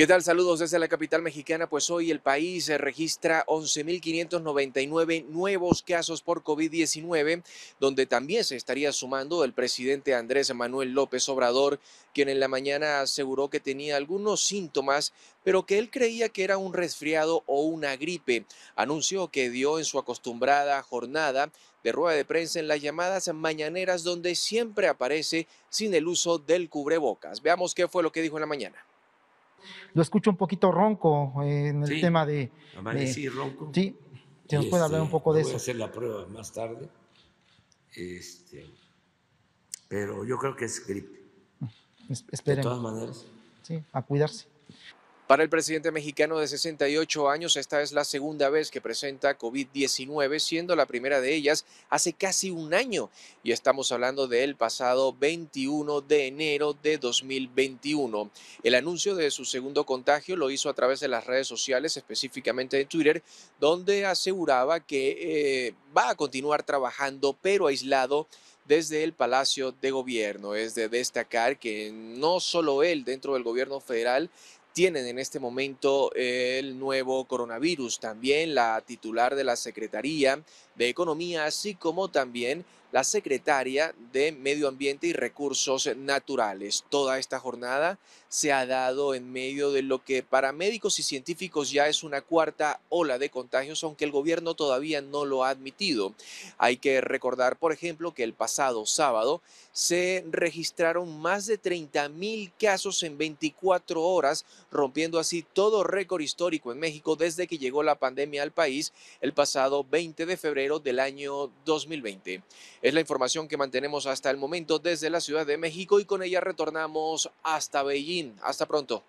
¿Qué tal? Saludos desde la capital mexicana. Pues hoy el país eh, registra 11.599 nuevos casos por COVID-19, donde también se estaría sumando el presidente Andrés Manuel López Obrador, quien en la mañana aseguró que tenía algunos síntomas, pero que él creía que era un resfriado o una gripe. Anunció que dio en su acostumbrada jornada de rueda de prensa en las llamadas mañaneras, donde siempre aparece sin el uso del cubrebocas. Veamos qué fue lo que dijo en la mañana lo escucho un poquito ronco eh, en el tema de. Amanecí ronco. Sí, se nos puede hablar un este, poco de eso. Voy a hacer la prueba más tarde. Este, pero yo creo que es gripe. Mm, de todas maneras. Sí, a cuidarse. Para el presidente mexicano de 68 años, esta es la segunda vez que presenta COVID-19, siendo la primera de ellas hace casi un año. Y estamos hablando del pasado 21 de enero de 2021. El anuncio de su segundo contagio lo hizo a través de las redes sociales, específicamente de Twitter, donde aseguraba que eh, va a continuar trabajando, pero aislado desde el Palacio de Gobierno. Es de destacar que no solo él dentro del gobierno federal, tienen en este momento el nuevo coronavirus. También la titular de la Secretaría de Economía, así como también la secretaria de Medio Ambiente y Recursos Naturales. Toda esta jornada se ha dado en medio de lo que para médicos y científicos ya es una cuarta ola de contagios, aunque el gobierno todavía no lo ha admitido. Hay que recordar, por ejemplo, que el pasado sábado se registraron más de 30.000 casos en 24 horas, rompiendo así todo récord histórico en México desde que llegó la pandemia al país el pasado 20 de febrero del año 2020. Es la información que mantenemos hasta el momento desde la Ciudad de México y con ella retornamos hasta Beijing. Hasta pronto.